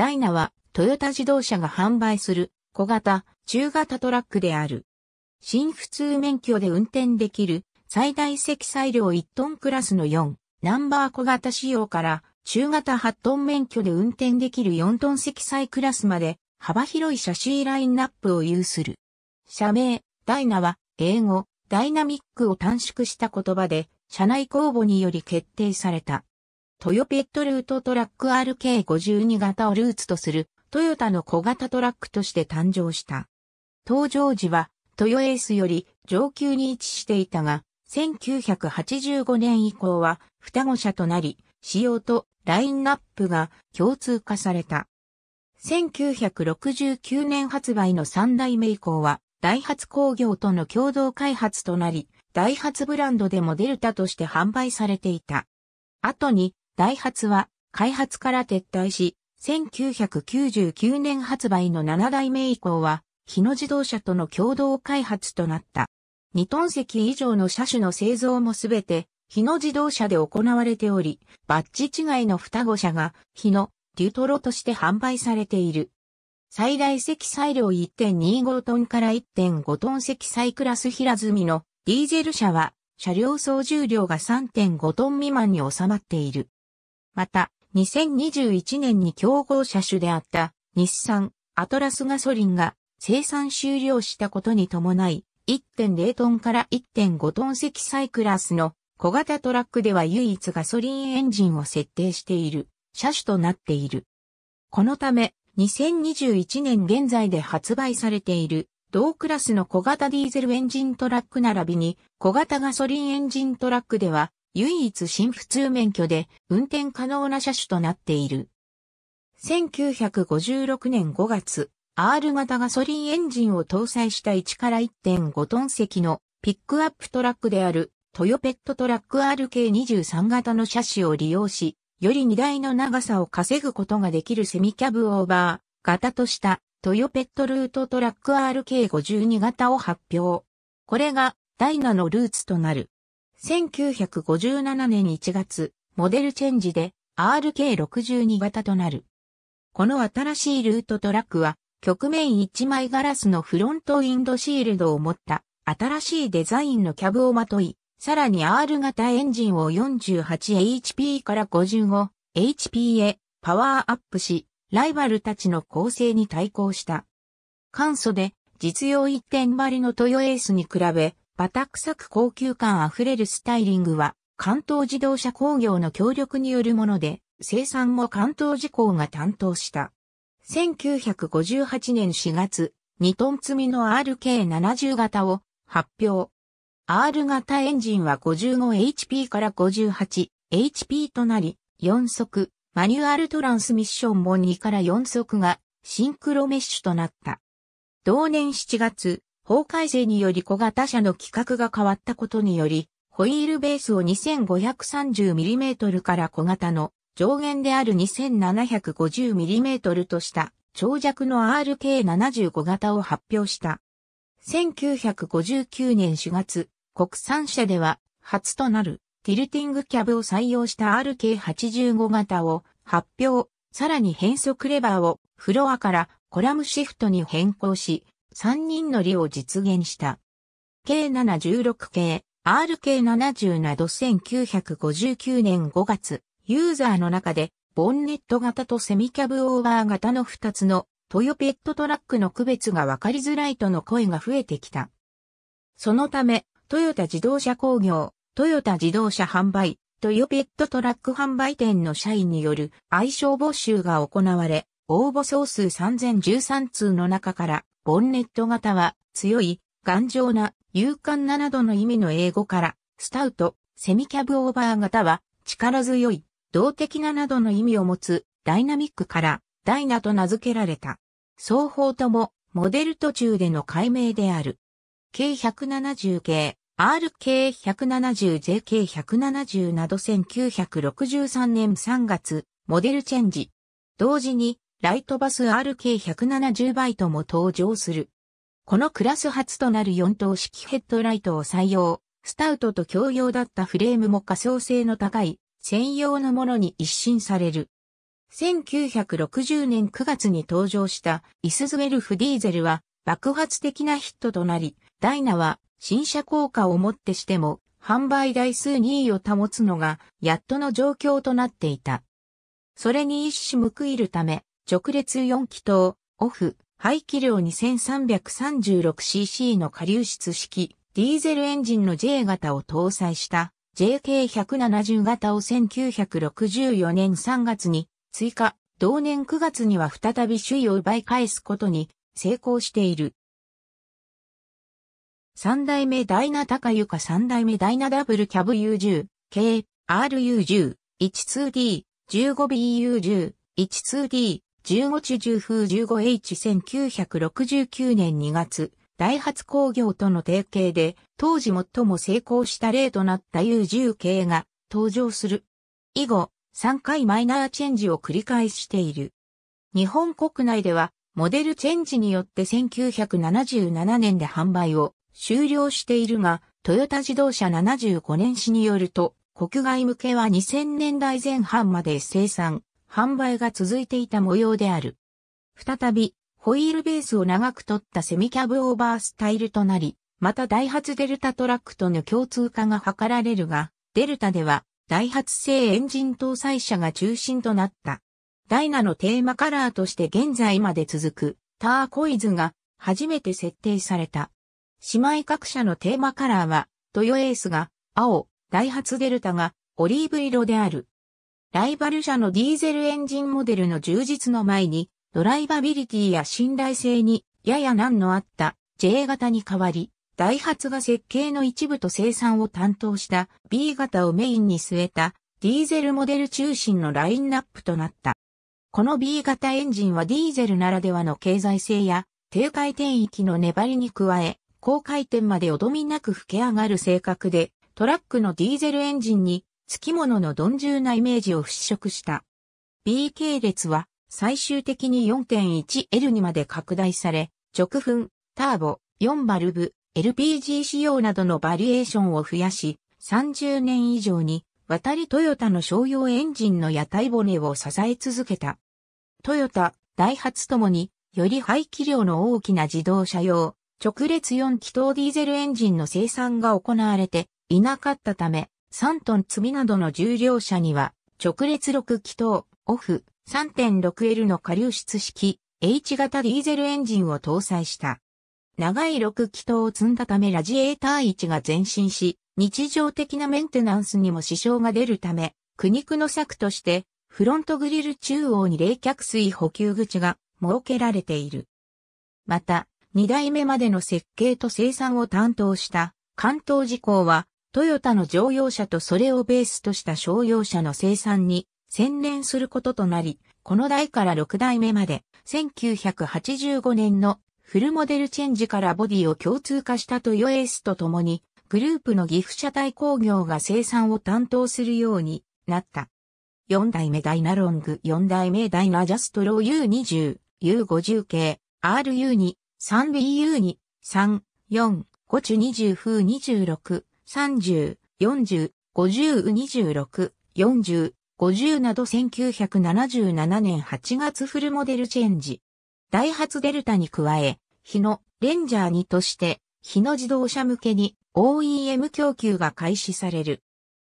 ダイナはトヨタ自動車が販売する小型、中型トラックである。新普通免許で運転できる最大積載量1トンクラスの4ナンバー小型仕様から中型8トン免許で運転できる4トン積載クラスまで幅広いシャシーラインナップを有する。社名、ダイナは英語、ダイナミックを短縮した言葉で、社内公募により決定された。トヨペットルートトラック RK52 型をルーツとするトヨタの小型トラックとして誕生した。登場時はトヨエースより上級に位置していたが、1985年以降は双子車となり、仕様とラインナップが共通化された。1969年発売の3代目以降は、ダイハツ工業との共同開発となり、ダイハツブランドでもデルタとして販売されていた。後に、ダイハツは開発から撤退し、1999年発売の7代目以降は、日野自動車との共同開発となった。2トン席以上の車種の製造もすべて、日野自動車で行われており、バッジ違いの双子車が、日野、デュトロとして販売されている。最大積載量1.25トンから1.5トン積載クラス平積みのディーゼル車は、車両総重量が3.5トン未満に収まっている。また、2021年に競合車種であった日産アトラスガソリンが生産終了したことに伴い、1.0トンから1.5トン積載クラスの小型トラックでは唯一ガソリンエンジンを設定している車種となっている。このため、2021年現在で発売されている同クラスの小型ディーゼルエンジントラック並びに小型ガソリンエンジントラックでは唯一新普通免許で運転可能な車種となっている。1956年5月、R 型ガソリンエンジンを搭載した1から1.5トン積のピックアップトラックであるトヨペットトラック RK23 型の車種を利用し、より荷台の長さを稼ぐことができるセミキャブオーバー型としたトヨペットルートトラック RK52 型を発表。これがダイナのルーツとなる。1957年1月、モデルチェンジで RK62 型となる。この新しいルートトラックは、曲面1枚ガラスのフロントウィンドシールドを持った新しいデザインのキャブをまとい、さらに R 型エンジンを 48HP から 55HP へパワーアップし、ライバルたちの構成に対抗した。簡素で実用一点張りのトヨエースに比べ、バタ臭く高級感あふれるスタイリングは、関東自動車工業の協力によるもので、生産も関東事工が担当した。1958年4月、2トン積みの RK70 型を発表。R 型エンジンは 55HP から 58HP となり、4速、マニュアルトランスミッションも2から4速がシンクロメッシュとなった。同年7月、法改正により小型車の規格が変わったことにより、ホイールベースを 2530mm から小型の上限である 2750mm とした長尺の RK75 型を発表した。1959年4月、国産車では初となるティルティングキャブを採用した RK85 型を発表、さらに変速レバーをフロアからコラムシフトに変更し、3人乗りを実現した。K716 系、RK70 など1959年5月、ユーザーの中で、ボンネット型とセミキャブオーバー型の2つのトヨペットトラックの区別がわかりづらいとの声が増えてきた。そのため、トヨタ自動車工業、トヨタ自動車販売、トヨペットトラック販売店の社員による愛称募集が行われ、応募総数3013通の中から、ボンネット型は強い、頑丈な、勇敢ななどの意味の英語から、スタウト、セミキャブオーバー型は力強い、動的ななどの意味を持つダイナミックからダイナと名付けられた。双方ともモデル途中での解明である。K170 系、RK170、JK170 など1963年3月、モデルチェンジ。同時にライトバス RK170 バイトも登場する。このクラス初となる4灯式ヘッドライトを採用、スタウトと共用だったフレームも可塑性の高い専用のものに一新される。1960年9月に登場したイスズウェルフディーゼルは爆発的なヒットとなり、ダイナは新車効果をもってしても販売台数2位を保つのがやっとの状況となっていた。それに一矢報いるため、直列4気筒、オフ、排気量 2336cc の下流出式、ディーゼルエンジンの J 型を搭載した JK170 型を1964年3月に追加、同年9月には再び首位を奪い返すことに成功している。三代目ダイナ高床三代目ダイナダブルキャブ U10、K、RU10、12D、15BU10、12D、15地重風 15H1969 年2月、ダイハツ工業との提携で、当時最も成功した例となった U10 系が登場する。以後、3回マイナーチェンジを繰り返している。日本国内では、モデルチェンジによって1977年で販売を終了しているが、トヨタ自動車75年史によると、国外向けは2000年代前半まで生産、販売が続いていた模様である。再び、ホイールベースを長く取ったセミキャブオーバースタイルとなり、またダイハツデルタトラックとの共通化が図られるが、デルタでは、ダイハツ製エンジン搭載車が中心となった。ダイナのテーマカラーとして現在まで続く、ターコイズが初めて設定された。姉妹各社のテーマカラーは、トヨエースが青、ダイハツデルタがオリーブ色である。ライバル社のディーゼルエンジンモデルの充実の前に、ドライバビリティや信頼性にやや難のあった J 型に代わり、ダイハツが設計の一部と生産を担当した B 型をメインに据えたディーゼルモデル中心のラインナップとなった。この B 型エンジンはディーゼルならではの経済性や低回転域の粘りに加え、高回転までおどみなく吹け上がる性格で、トラックのディーゼルエンジンに付き物の鈍重なイメージを払拭した。B 系列は最終的に 4.1L にまで拡大され、直噴、ターボ、4バルブ、LPG 仕様などのバリエーションを増やし、30年以上に渡りトヨタの商用エンジンの屋台骨を支え続けた。トヨタ、ダイハツともに、より排気量の大きな自動車用、直列4気筒ディーゼルエンジンの生産が行われていなかったため、3トン積みなどの重量車には、直列6気筒、オフ、3.6L の下流出式、H 型ディーゼルエンジンを搭載した。長い6気筒を積んだためラジエーター位置が前進し、日常的なメンテナンスにも支障が出るため、苦肉の策として、フロントグリル中央に冷却水補給口が設けられている。また、2代目までの設計と生産を担当した関東事項はトヨタの乗用車とそれをベースとした商用車の生産に専念することとなり、この代から6代目まで、1985年のフルモデルチェンジからボディを共通化したトヨエースと共に、グループの岐阜車体工業が生産を担当するようになった。4代目ダイナロング、4代目ダイナジャストロー U20、U50 系、RU2、3BU2、3、4、5中20風26、30、40、50、26、40、50など1977年8月フルモデルチェンジ。ダイハツデルタに加え、日野レンジャーにとして、日野自動車向けに OEM 供給が開始される。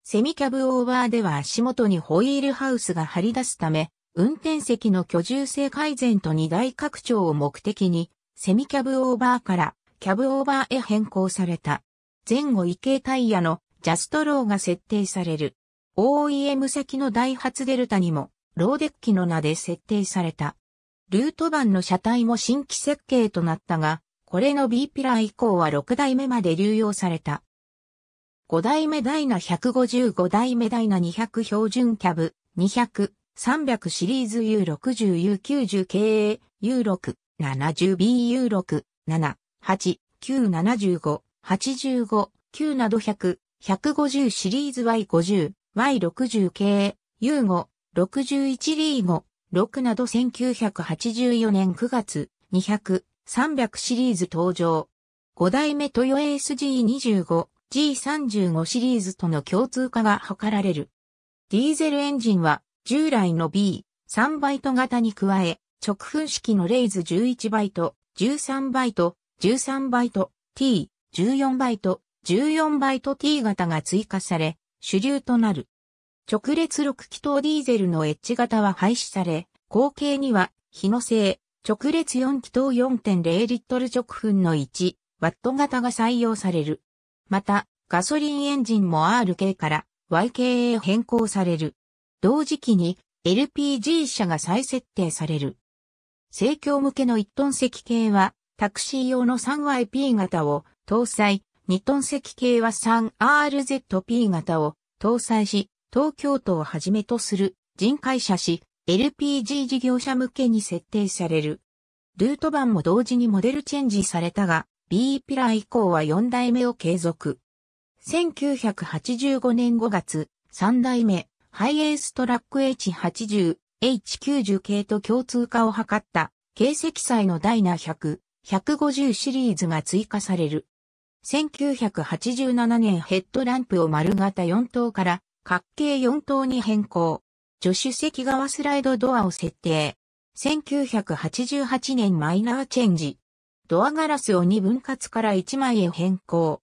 セミキャブオーバーでは足元にホイールハウスが張り出すため、運転席の居住性改善と荷台拡張を目的に、セミキャブオーバーからキャブオーバーへ変更された。前後異形タイヤのジャストローが設定される。OEM 先のダイハツデルタにも、ローデッキの名で設定された。ルート版の車体も新規設計となったが、これの B ピラー以降は6代目まで流用された。5代目ダイナ155代目ダイナ200標準キャブ200、300シリーズ U60、U90 経営 U6、70B U6、7、8、975、85、9など100、150シリーズ Y50、Y60 系、U5、61リーゴ、6など1984年9月、200、300シリーズ登場。5代目トヨエース g 2 5 G35 シリーズとの共通化が図られる。ディーゼルエンジンは従来の B3 バイト型に加え、直噴式のレイズ11バイト、13バイト、13バイト、T、14バイト、14バイト T 型が追加され、主流となる。直列6気筒ディーゼルのエッジ型は廃止され、後継には、日野製、直列4気筒4.0リットル直噴の1、ワット型が採用される。また、ガソリンエンジンも RK から YK へ変更される。同時期に LPG 車が再設定される。生協向けの1トン積系は、タクシー用の 3YP 型を搭載、2トン石系は 3RZP 型を搭載し、東京都をはじめとする人会社し、LPG 事業者向けに設定される。ルート版も同時にモデルチェンジされたが、B ピラー以降は4代目を継続。1985年5月、3代目、ハイエーストラック H80、H90 系と共通化を図った、軽積載のダイナ100、150シリーズが追加される。1987年ヘッドランプを丸型4等から角形4等に変更。助手席側スライドドアを設定。1988年マイナーチェンジ。ドアガラスを2分割から1枚へ変更。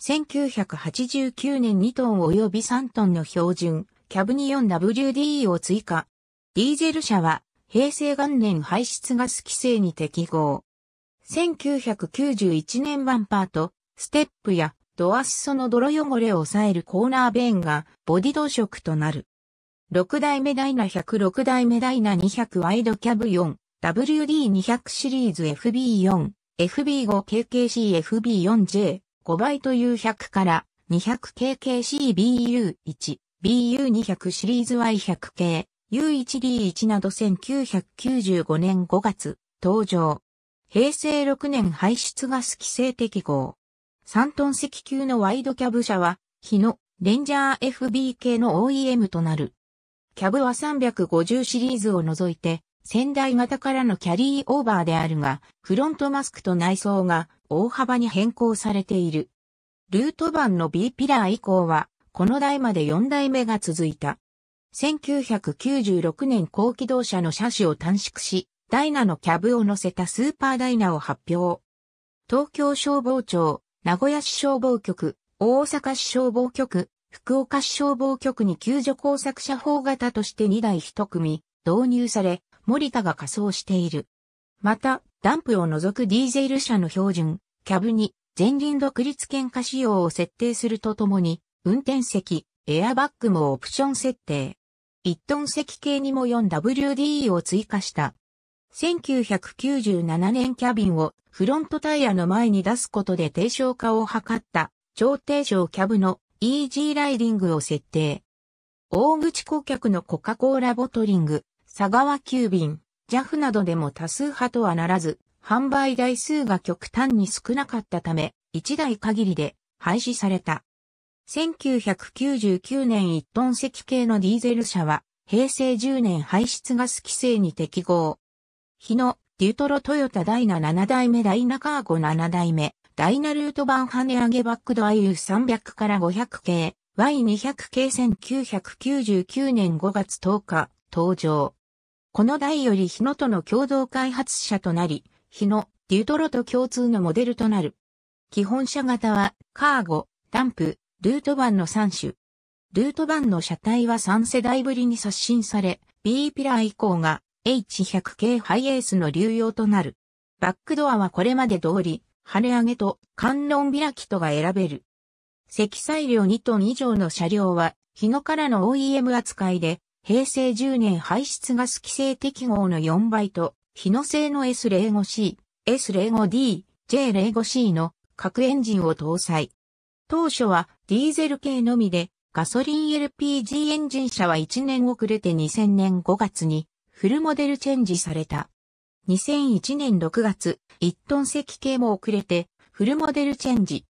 1989年2トン及び3トンの標準、キャブに 4WD を追加。ディーゼル車は平成元年排出ガス規制に適合。1991年バンパーとステップやドア裾の泥汚れを抑えるコーナーベーンがボディ同色となる。6代目ダイナ106代目ダイナ200ワイドキャブ4、WD200 シリーズ FB4、FB5KKC、FB4J、5倍という100から 200KKC、BU1、BU200 シリーズ Y100 系、U1D1 など1995年5月、登場。平成6年排出ガス規制適合。3トン積級のワイドキャブ車は、日のレンジャー FB 系の OEM となる。キャブは350シリーズを除いて、仙台型からのキャリーオーバーであるが、フロントマスクと内装が大幅に変更されている。ルート版の B ピラー以降は、この台まで4台目が続いた。1996年高機動車の車種を短縮し、ダイナのキャブを乗せたスーパーダイナを発表。東京消防庁名古屋市消防局、大阪市消防局、福岡市消防局に救助工作者砲型として2台1組導入され、森田が仮装している。また、ダンプを除くディーゼル車の標準、キャブに前輪独立喧嘩仕様を設定するとともに、運転席、エアバッグもオプション設定。1トン席系にも 4WD を追加した。1997年キャビンをフロントタイヤの前に出すことで低床化を図った超低床キャブのイージーライディングを設定。大口顧客のコカ・コーラボトリング、佐川急便、JAF などでも多数派とはならず、販売台数が極端に少なかったため、1台限りで廃止された。1999年1トン積系のディーゼル車は、平成10年排出ガス規制に適合。日野、デュトロトヨタダイナ7代目ダイナカーゴ7代目、ダイナルート版跳ね上げバックド IU300 から500系、Y200 系1999年5月10日、登場。この台より日野との共同開発者となり、日野、デュトロと共通のモデルとなる。基本車型は、カーゴ、ダンプ、ルート版の3種。ルート版の車体は3世代ぶりに刷新され、B ピラー以降が H100 系ハイエースの流用となる。バックドアはこれまで通り、跳ね上げと観音開きとが選べる。積載量2トン以上の車両は、日野からの OEM 扱いで、平成10年排出ガス規制適合の4倍と、日野製の S05C、S05D、J05C の各エンジンを搭載。当初はディーゼル系のみで、ガソリン LPG エンジン車は1年遅れて2000年5月にフルモデルチェンジされた。2001年6月、1トン積系も遅れて、フルモデルチェンジ。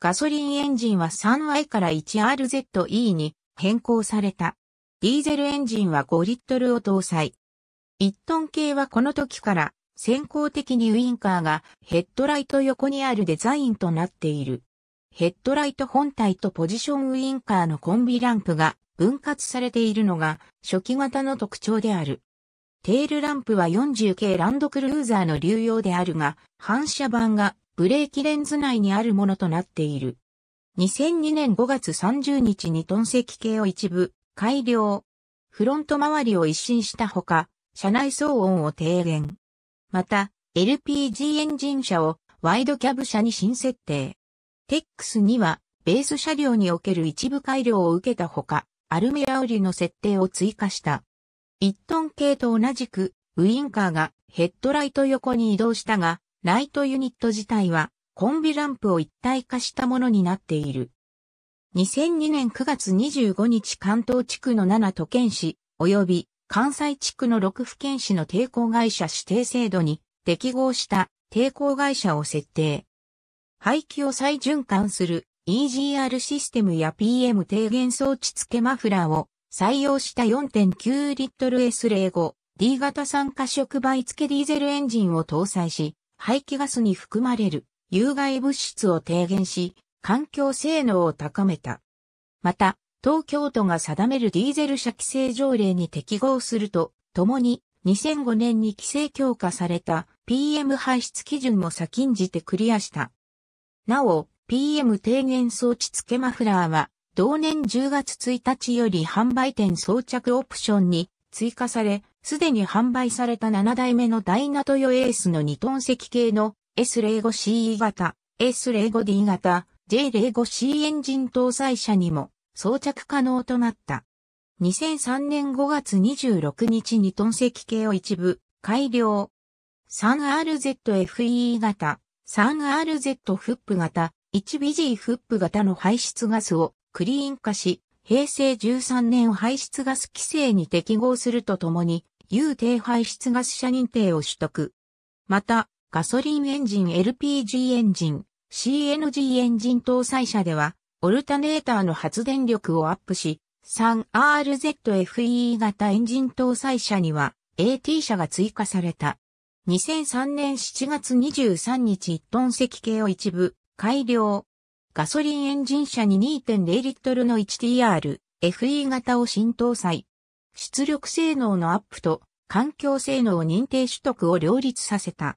ガソリンエンジンは 3i から 1RZE に変更された。ディーゼルエンジンは5リットルを搭載。1トン系はこの時から先行的にウインカーがヘッドライト横にあるデザインとなっている。ヘッドライト本体とポジションウインカーのコンビランプが分割されているのが初期型の特徴である。テールランプは40系ランドクルーザーの流用であるが、反射板がブレーキレンズ内にあるものとなっている。2002年5月30日にトンキ系を一部改良。フロント周りを一新したほか、車内騒音を低減。また、LPG エンジン車をワイドキャブ車に新設定。テックスには、ベース車両における一部改良を受けたほか、アルミラウリの設定を追加した。1トン系と同じく、ウインカーがヘッドライト横に移動したが、ライトユニット自体はコンビランプを一体化したものになっている。2002年9月25日関東地区の7都県市及び関西地区の6府県市の抵抗会社指定制度に適合した抵抗会社を設定。排気を再循環する EGR システムや PM 低減装置付けマフラーを採用した4.9リットル S05 D 型酸化触媒付ディーゼルエンジンを搭載し、排気ガスに含まれる有害物質を低減し、環境性能を高めた。また、東京都が定めるディーゼル車規制条例に適合すると、ともに2005年に規制強化された PM 排出基準も先んじてクリアした。なお、PM 低減装置付けマフラーは同年10月1日より販売店装着オプションに追加され、すでに販売された7代目のダイナトヨエースの2トン石系の S05CE 型、S05D 型、J05C エンジン搭載車にも装着可能となった。2003年5月26日にトン石系を一部改良。3RZFE 型、3RZ フップ型、1BG フップ型の排出ガスをクリーン化し、平成13年排出ガス規制に適合するとともに、有低排出ガス車認定を取得。また、ガソリンエンジン LPG エンジン、CNG エンジン搭載車では、オルタネーターの発電力をアップし、3RZFE 型エンジン搭載車には AT 車が追加された。2003年7月23日1トン積系を一部改良、ガソリンエンジン車に2.0リットルの 1TR、FE 型を新搭載。出力性能のアップと環境性能認定取得を両立させた。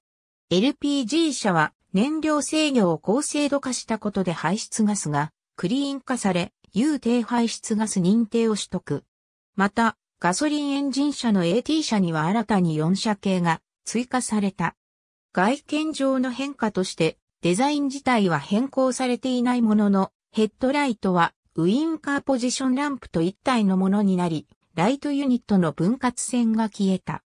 LPG 車は燃料制御を高精度化したことで排出ガスがクリーン化され、有低排出ガス認定を取得。また、ガソリンエンジン車の AT 車には新たに4車系が追加された。外見上の変化としてデザイン自体は変更されていないものの、ヘッドライトはウインカーポジションランプと一体のものになり、ライトユニットの分割線が消えた。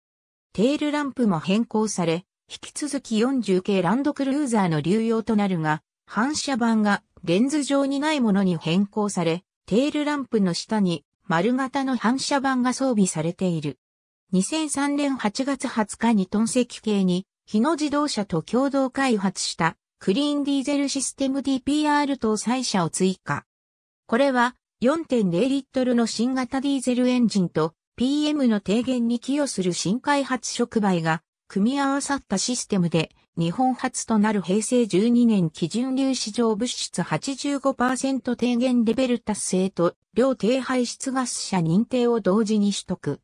テールランプも変更され、引き続き40系ランドクルーザーの流用となるが、反射板がレンズ状にないものに変更され、テールランプの下に丸型の反射板が装備されている。2003年8月20日にトンセキ系に、日野自動車と共同開発したクリーンディーゼルシステム DPR 搭載車を追加。これは4.0リットルの新型ディーゼルエンジンと PM の低減に寄与する新開発触媒が組み合わさったシステムで日本初となる平成12年基準粒子上物質85%低減レベル達成と量低排出ガス車認定を同時に取得。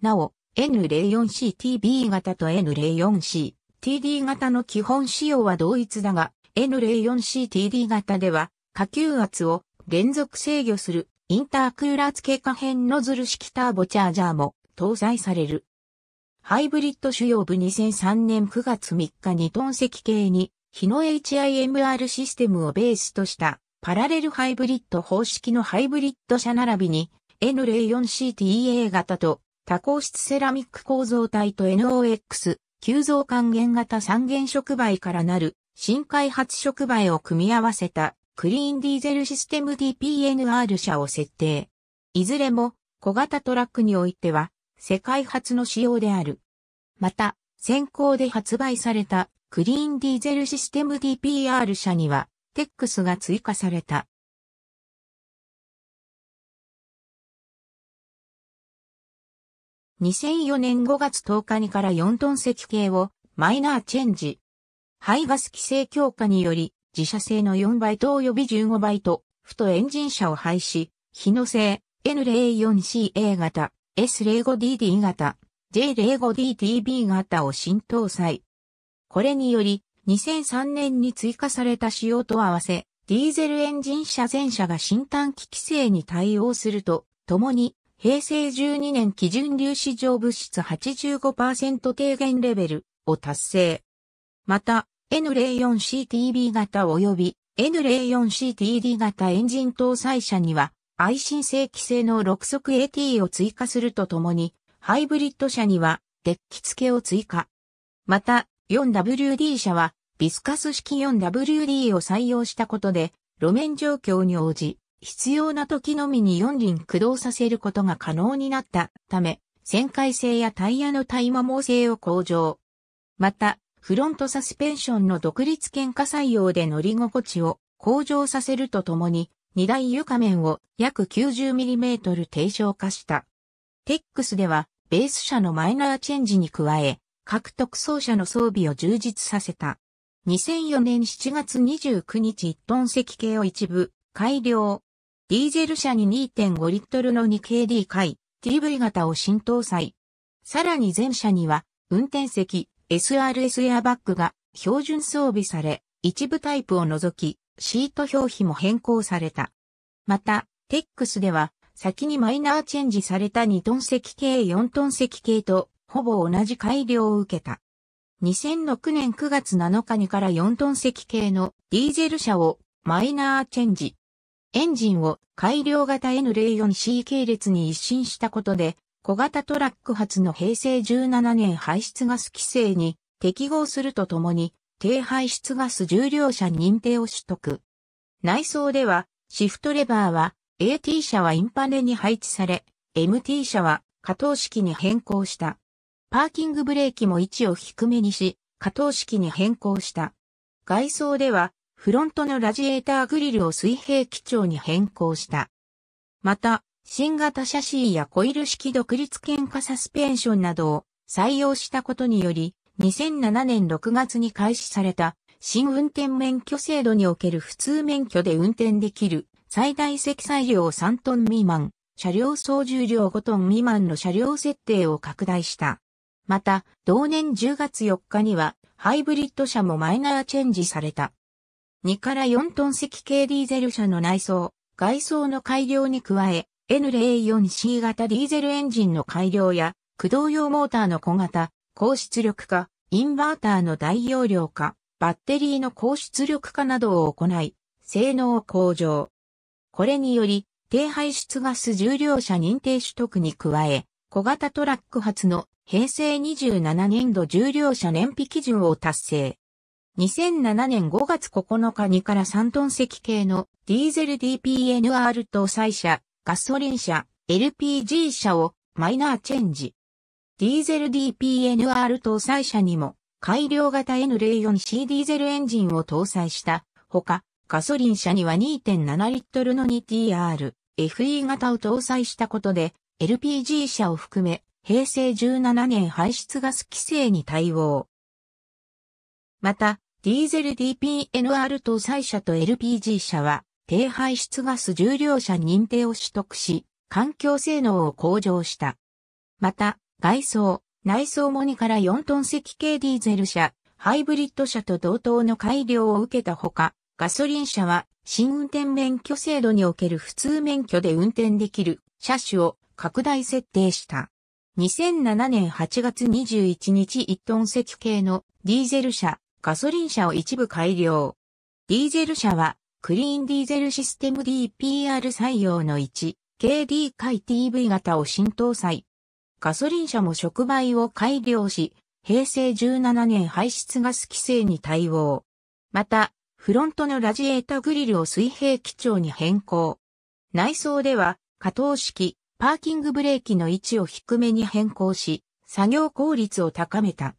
なお、N04CTB 型と N04C TD 型の基本仕様は同一だが、N04CTD 型では、下級圧を連続制御するインタークーラー付け可変ノズル式ターボチャージャーも搭載される。ハイブリッド主要部2003年9月3日にトン積系に、日野 HIMR システムをベースとしたパラレルハイブリッド方式のハイブリッド車並びに N04CTA 型と多孔質セラミック構造体と NOX 急増還元型三元触媒からなる新開発触媒を組み合わせたクリーンディーゼルシステム DPNR 社を設定。いずれも小型トラックにおいては世界初の仕様である。また、先行で発売されたクリーンディーゼルシステム DPR 社にはテックスが追加された。2004年5月10日にから4トン積形をマイナーチェンジ。排ガス規制強化により、自社製の4倍と及び15倍と、ふとエンジン車を廃止、日野製 N04CA 型、S05DD 型、J05DTB 型を新搭載。これにより、2003年に追加された仕様と合わせ、ディーゼルエンジン車全車が新短期規制に対応すると、共に平成12年基準粒子状物質85%低減レベルを達成。また、N04CTB 型及び N04CTD 型エンジン搭載車には、愛心性規制の6速 AT を追加するとともに、ハイブリッド車には、デッキ付けを追加。また、4WD 車は、ビスカス式 4WD を採用したことで、路面状況に応じ、必要な時のみに四輪駆動させることが可能になったため、旋回性やタイヤの耐摩耗性を向上。また、フロントサスペンションの独立喧嘩採用で乗り心地を向上させるとともに、荷台床面を約 90mm 低床化した。テックスでは、ベース車のマイナーチェンジに加え、各特装車の装備を充実させた。2004年7月29日1トン石系を一部改良、ディーゼル車に2.5リットルの 2KD 回 TV 型を新搭載。さらに全車には運転席 SRS エアバッグが標準装備され、一部タイプを除き、シート表皮も変更された。また、テックスでは、先にマイナーチェンジされた2トン席系4トン席系と、ほぼ同じ改良を受けた。2006年9月7日にから4トン席系のディーゼル車をマイナーチェンジ。エンジンを改良型 N04C 系列に一新したことで、小型トラック発の平成17年排出ガス規制に適合するとともに、低排出ガス重量車認定を取得。内装では、シフトレバーは AT 車はインパネに配置され、MT 車は加藤式に変更した。パーキングブレーキも位置を低めにし、加藤式に変更した。外装では、フロントのラジエーターグリルを水平基調に変更した。また、新型シャシーやコイル式独立喧嘩サスペンションなどを採用したことにより、2007年6月に開始された新運転免許制度における普通免許で運転できる最大積載量3トン未満、車両総重量5トン未満の車両設定を拡大した。また、同年10月4日にはハイブリッド車もマイナーチェンジされた。2から4トン積系ディーゼル車の内装、外装の改良に加え、N04C 型ディーゼルエンジンの改良や、駆動用モーターの小型、高出力化、インバーターの大容量化、バッテリーの高出力化などを行い、性能を向上。これにより、低排出ガス重量車認定取得に加え、小型トラック発の平成27年度重量車燃費基準を達成。2007年5月9日にから3トン積系のディーゼル DPNR 搭載車、ガソリン車、LPG 車をマイナーチェンジ。ディーゼル DPNR 搭載車にも改良型 N04C ディーゼルエンジンを搭載したほか、ガソリン車には2.7リットルの 2TR、FE 型を搭載したことで、LPG 車を含め、平成17年排出ガス規制に対応。また、ディーゼル DPNR 搭載車と LPG 車は、低排出ガス重量車認定を取得し、環境性能を向上した。また、外装、内装も2から4トン積系ディーゼル車、ハイブリッド車と同等の改良を受けたほか、ガソリン車は新運転免許制度における普通免許で運転できる車種を拡大設定した。2007年8月21日1トン積系のディーゼル車ガソリン車を一部改良。ディーゼル車は、クリーンディーゼルシステム DPR 採用の 1KD 回 TV 型を新搭載。ガソリン車も触媒を改良し、平成17年排出ガス規制に対応。また、フロントのラジエータグリルを水平基調に変更。内装では、加藤式、パーキングブレーキの位置を低めに変更し、作業効率を高めた。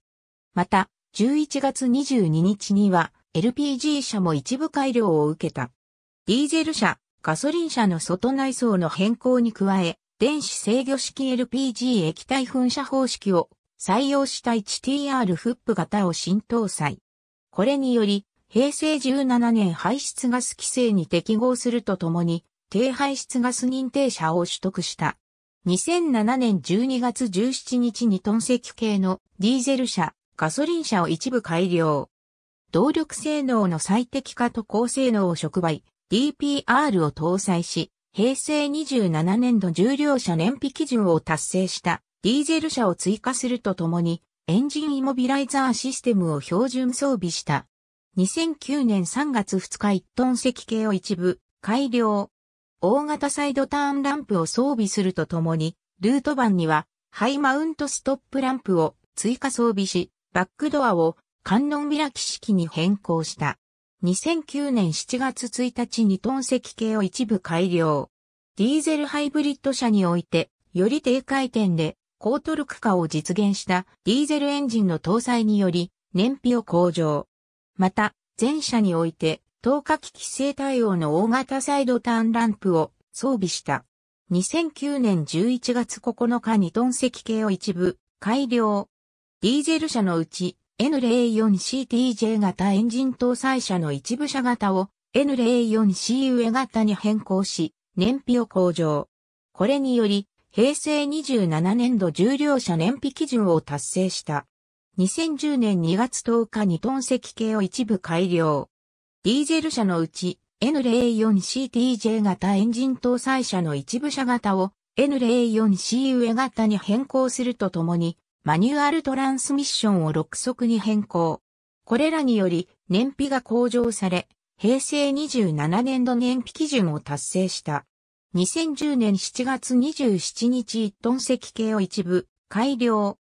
また、11月22日には LPG 車も一部改良を受けた。ディーゼル車、ガソリン車の外内装の変更に加え、電子制御式 LPG 液体噴射方式を採用した h t r フップ型を新搭載。これにより、平成17年排出ガス規制に適合するとともに、低排出ガス認定者を取得した。2007年12月17日にトンキ系のディーゼル車ガソリン車を一部改良。動力性能の最適化と高性能を触媒、DPR を搭載し、平成27年度重量車燃費基準を達成したディーゼル車を追加するとともに、エンジンイモビライザーシステムを標準装備した。2009年3月2日1トン石系を一部改良。大型サイドターンランプを装備するとともに、ルート版にはハイマウントストップランプを追加装備し、バックドアを観音開き式に変更した。2009年7月1日にトン石系を一部改良。ディーゼルハイブリッド車において、より低回転で高トルク化を実現したディーゼルエンジンの搭載により燃費を向上。また、全車において、透過機規制対応の大型サイドターンランプを装備した。2009年11月9日にトン石系を一部改良。ディーゼル車のうち N04CTJ 型エンジン搭載車の一部車型を N04C 上型に変更し、燃費を向上。これにより、平成27年度重量車燃費基準を達成した。2010年2月10日にトン積系を一部改良。ディーゼル車のうち N04CTJ 型エンジン搭載車の一部車型を N04C 上型に変更するとともにマニュアルトランスミッションを6速に変更。これらにより燃費が向上され、平成27年度燃費基準を達成した。2010年7月27日1トン積系を一部改良。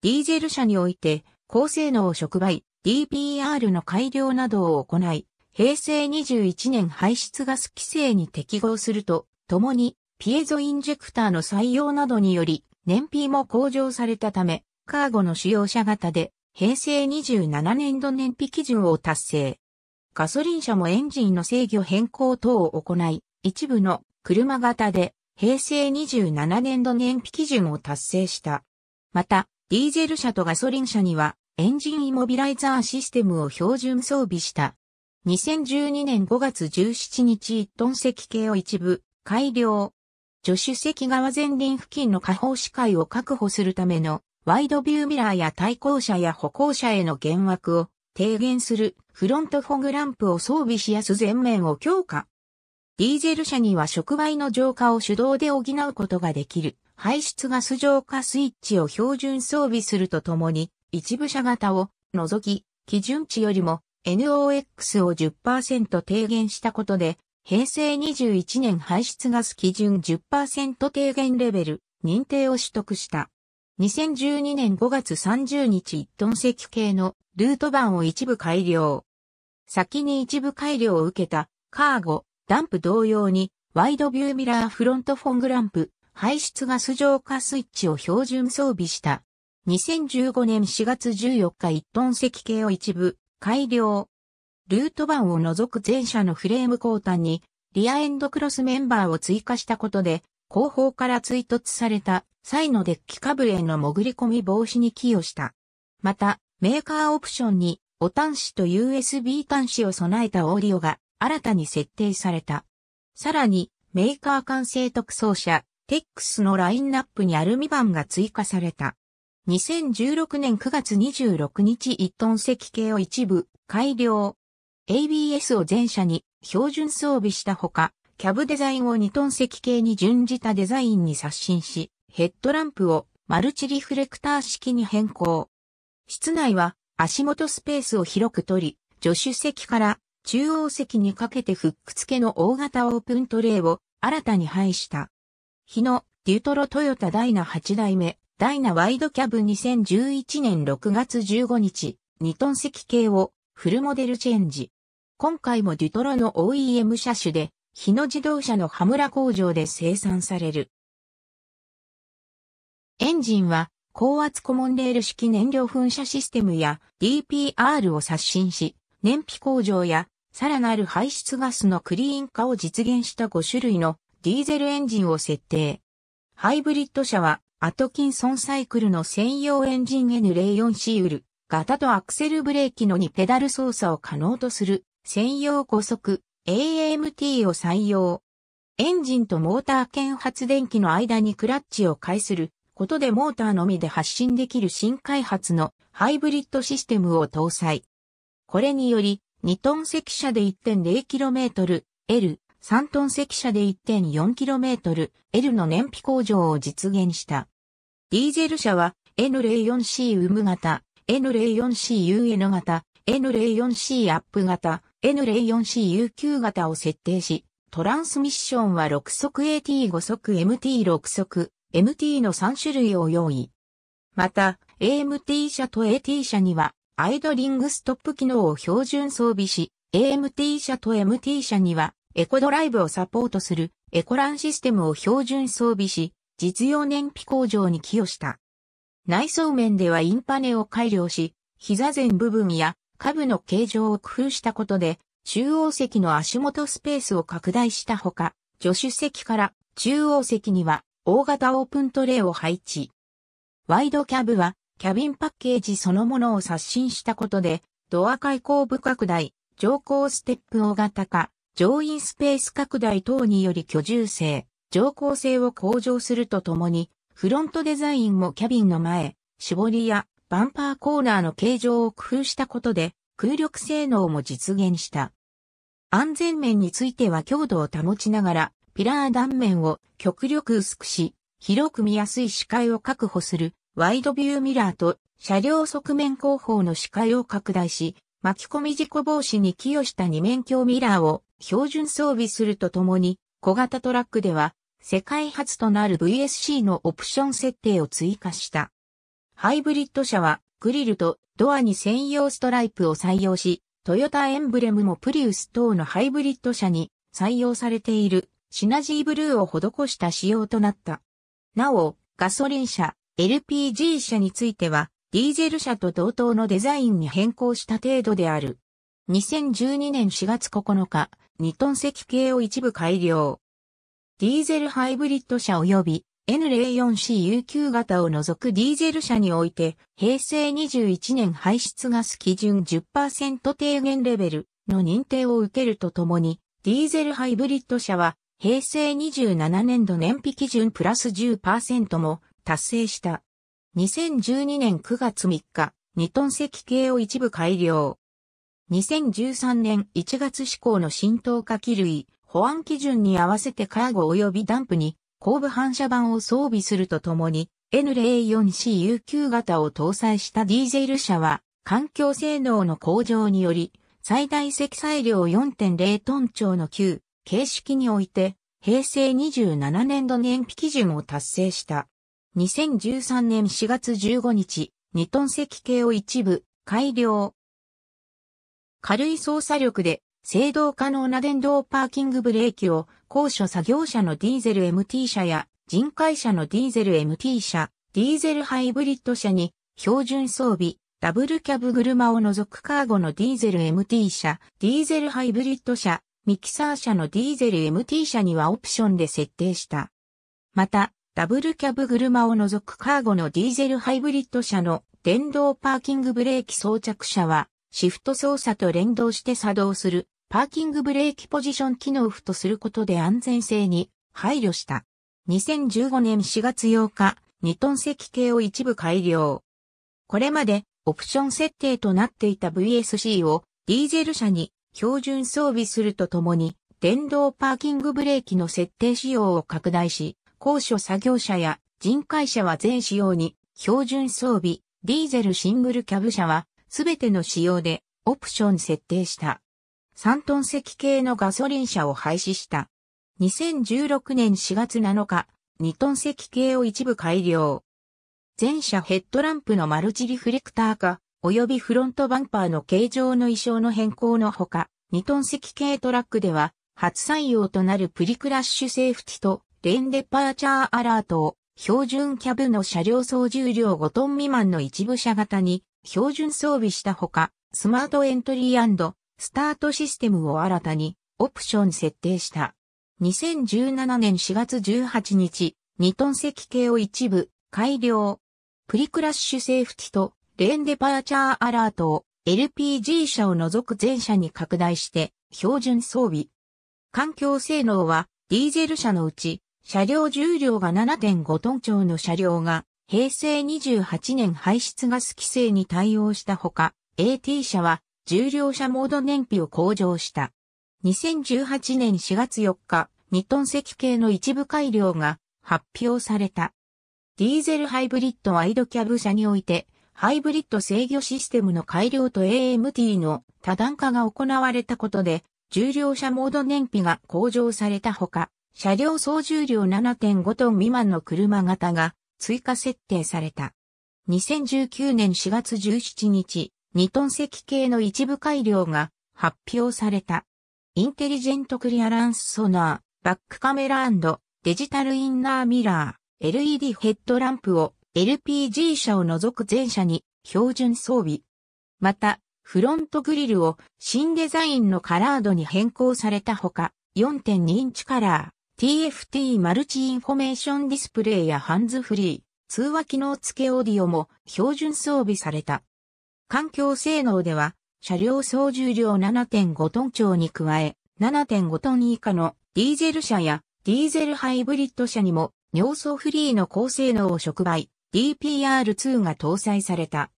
ディーゼル車において高性能触媒 DPR の改良などを行い、平成21年排出ガス規制に適合すると、ともにピエゾインジェクターの採用などにより燃費も向上されたため、カーゴの使用者型で平成27年度燃費基準を達成。ガソリン車もエンジンの制御変更等を行い、一部の車型で平成27年度燃費基準を達成した。また、ディーゼル車とガソリン車にはエンジンイモビライザーシステムを標準装備した。2012年5月17日1トン積計を一部改良、助手席側前輪付近の下方視界を確保するためのワイドビューミラーや対向車や歩行者への減枠を低減するフロントフォグランプを装備しやす前面を強化。ディーゼル車には触媒の浄化を手動で補うことができる排出ガス浄化スイッチを標準装備するとともに一部車型を除き基準値よりも NOx を10%低減したことで平成21年排出ガス基準10%低減レベル認定を取得した。2012年5月30日1トン石系のルート版を一部改良。先に一部改良を受けたカーゴ、ダンプ同様にワイドビューミラーフロントフォングランプ排出ガス浄化スイッチを標準装備した。2015年4月14日1トン石系を一部改良。ルート版を除く前車のフレーム後端に、リアエンドクロスメンバーを追加したことで、後方から追突された際のデッキカブレへの潜り込み防止に寄与した。また、メーカーオプションに、お端子と USB 端子を備えたオーディオが新たに設定された。さらに、メーカー完成特装車、テックスのラインナップにアルミ板が追加された。2016年9月26日1トン石系を一部改良、ABS を全車に標準装備したほか、キャブデザインを2トン席形に準じたデザインに刷新し、ヘッドランプをマルチリフレクター式に変更。室内は足元スペースを広く取り、助手席から中央席にかけてフック付けの大型オープントレイを新たに配した。日野、デュトロトヨタダイナ8代目、ダイナワイドキャブ2011年6月15日、2トン席形をフルモデルチェンジ。今回もデュトロの OEM 車種で、日野自動車の羽村工場で生産される。エンジンは、高圧コモンレール式燃料噴射システムや DPR を刷新し、燃費向上やさらなる排出ガスのクリーン化を実現した5種類のディーゼルエンジンを設定。ハイブリッド車はアトキンソンサイクルの専用エンジン N04C ウル型とアクセルブレーキの2ペダル操作を可能とする専用高速 AMT を採用。エンジンとモーター兼発電機の間にクラッチを介することでモーターのみで発進できる新開発のハイブリッドシステムを搭載。これにより、2トン赤車で 1.0km、L、3トン赤車で 1.4km、L の燃費向上を実現した。ディーゼル車は N04C ウム型、N04CUN 型、N04C アップ型、N04CUQ 型を設定し、トランスミッションは6速 AT5 速 MT6 速、MT の3種類を用意。また、AMT 車と AT 車には、アイドリングストップ機能を標準装備し、AMT 車と MT 車には、エコドライブをサポートするエコランシステムを標準装備し、実用燃費向上に寄与した。内装面ではインパネを改良し、膝前部分や下部の形状を工夫したことで、中央席の足元スペースを拡大したほか、助手席から中央席には大型オープントレイを配置。ワイドキャブはキャビンパッケージそのものを刷新したことで、ドア開口部拡大、乗降ステップ大型化、乗員スペース拡大等により居住性、乗降性を向上するとともに、フロントデザインもキャビンの前、絞りやバンパーコーナーの形状を工夫したことで空力性能も実現した。安全面については強度を保ちながらピラー断面を極力薄くし、広く見やすい視界を確保するワイドビューミラーと車両側面後方の視界を拡大し、巻き込み事故防止に寄与した二面鏡ミラーを標準装備するとともに、小型トラックでは世界初となる VSC のオプション設定を追加した。ハイブリッド車はグリルとドアに専用ストライプを採用し、トヨタエンブレムもプリウス等のハイブリッド車に採用されているシナジーブルーを施した仕様となった。なお、ガソリン車、LPG 車については、ディーゼル車と同等のデザインに変更した程度である。2012年4月9日、2トン石系を一部改良。ディーゼルハイブリッド車及び N04CU9 型を除くディーゼル車において、平成21年排出ガス基準10%低減レベルの認定を受けるとともに、ディーゼルハイブリッド車は、平成27年度燃費基準プラス10%も達成した。2012年9月3日、2トン積系を一部改良。2013年1月施行の浸透化機類、保安基準に合わせてカーゴ及びダンプに後部反射板を装備するとともに N04CU9 型を搭載したディーゼル車は環境性能の向上により最大積載量4.0トン超の旧形式において平成27年度燃費基準を達成した。2013年4月15日、2トン積系を一部改良。軽い操作力で制動可能な電動パーキングブレーキを高所作業車のディーゼル MT 車や人海車のディーゼル MT 車、ディーゼルハイブリッド車に標準装備、ダブルキャブ車を除くカーゴのディーゼル MT 車、ディーゼルハイブリッド車、ミキサー車のディーゼル MT 車にはオプションで設定した。また、ダブルキャブ車を除くカーゴのディーゼルハイブリッド車の電動パーキングブレーキ装着車はシフト操作と連動して作動するパーキングブレーキポジション機能付とすることで安全性に配慮した。2015年4月8日、2トン積系を一部改良。これまでオプション設定となっていた VSC をディーゼル車に標準装備するとともに電動パーキングブレーキの設定仕様を拡大し、高所作業車や人会車は全仕様に標準装備、ディーゼルシングルキャブ車はすべての仕様でオプション設定した。3トン石系のガソリン車を廃止した。2016年4月7日、2トン石系を一部改良。全車ヘッドランプのマルチリフレクター化、及びフロントバンパーの形状の衣装の変更のほか、2トン石系トラックでは、初採用となるプリクラッシュセーフティとレーンデパーチャーアラートを標準キャブの車両総重量5トン未満の一部車型に標準装備したほか、スマートエントリースタートシステムを新たにオプション設定した。2017年4月18日、2トン積系を一部改良。プリクラッシュセーフティとレーンデパーチャーアラートを LPG 車を除く全車に拡大して標準装備。環境性能はディーゼル車のうち車両重量が7.5トン超の車両が平成28年排出ガス規制に対応したほか、AT 車は重量車モード燃費を向上した。2018年4月4日、2トン積系の一部改良が発表された。ディーゼルハイブリッドワイドキャブ車において、ハイブリッド制御システムの改良と AMT の多段化が行われたことで、重量車モード燃費が向上されたほか、車両総重量7.5トン未満の車型が追加設定された。2019年4月17日、2トン積系の一部改良が発表された。インテリジェントクリアランスソナー、バックカメラデジタルインナーミラー、LED ヘッドランプを LPG 車を除く全車に標準装備。また、フロントグリルを新デザインのカラードに変更されたほか、4.2インチカラー、TFT マルチインフォメーションディスプレイやハンズフリー、通話機能付けオーディオも標準装備された。環境性能では、車両総重量7.5トン超に加え、7.5トン以下のディーゼル車やディーゼルハイブリッド車にも尿素フリーの高性能を触媒 DPR2 が搭載された。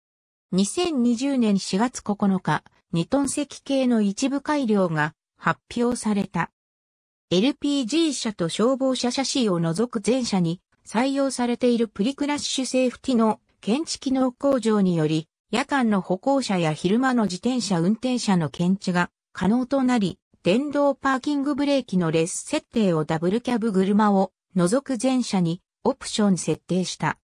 2020年4月9日、2トン積系の一部改良が発表された。LPG 車と消防車車ーを除く全車に採用されているプリクラッシュセーフティの検知機能向上により、夜間の歩行者や昼間の自転車運転者の検知が可能となり、電動パーキングブレーキのレース設定をダブルキャブ車を除く全車にオプション設定した。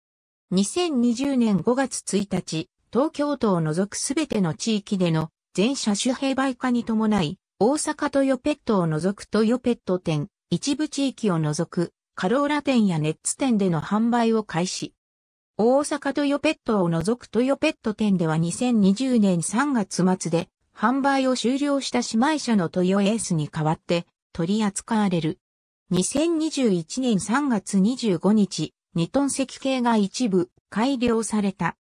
2020年5月1日、東京都を除くすべての地域での全車主平売化に伴い、大阪トヨペットを除くトヨペット店、一部地域を除くカローラ店やネッツ店での販売を開始。大阪トヨペットを除くトヨペット店では2020年3月末で販売を終了した姉妹社のトヨエースに代わって取り扱われる。2021年3月25日、ニトン石系が一部改良された。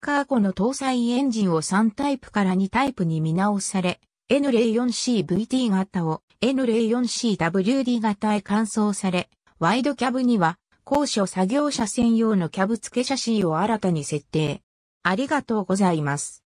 カーコの搭載エンジンを3タイプから2タイプに見直され、N04CVT 型を N04CWD 型へ換装され、ワイドキャブには、高所作業車専用のキャブ付け写真を新たに設定。ありがとうございます。